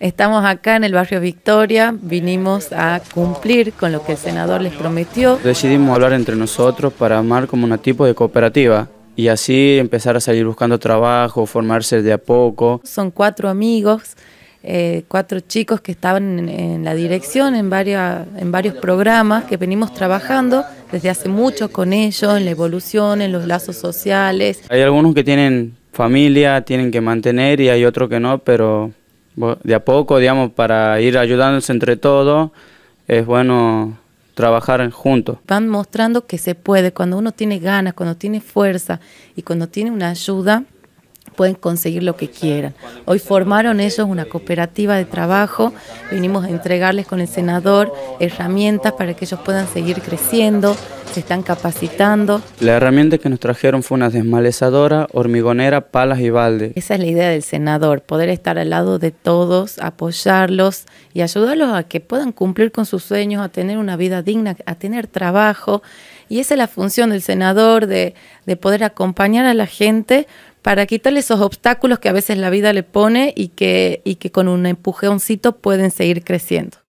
Estamos acá en el barrio Victoria, vinimos a cumplir con lo que el senador les prometió. Decidimos hablar entre nosotros para armar como un tipo de cooperativa y así empezar a salir buscando trabajo, formarse de a poco. Son cuatro amigos, eh, cuatro chicos que estaban en, la dirección, en, en varios programas que venimos trabajando desde hace mucho con ellos, en la evolución, en los lazos sociales. Hay algunos que tienen familia, tienen que mantener y hay otros que no, pero de a poco, digamos, para ir ayudándose entre todos, es bueno trabajar juntos. Van mostrando que se puede, cuando uno tiene ganas, cuando tiene fuerza y cuando tiene una ayuda, pueden conseguir lo que quieran. Hoy formaron ellos una cooperativa de trabajo, ...vinimos a entregarles con el senador herramientas para que ellos puedan seguir creciendo, se están capacitando. La herramienta que nos trajeron fue una desmalezadora, hormigonera, palas y balde. Esa es la idea del senador, poder estar al lado de todos, apoyarlos y ayudarlos a que puedan cumplir con sus sueños, a tener una vida digna, a tener trabajo. Y esa es la función del senador, de, de poder acompañar a la gente para quitarle esos obstáculos que a veces la vida le pone y que, y que con un empujoncito pueden seguir creciendo.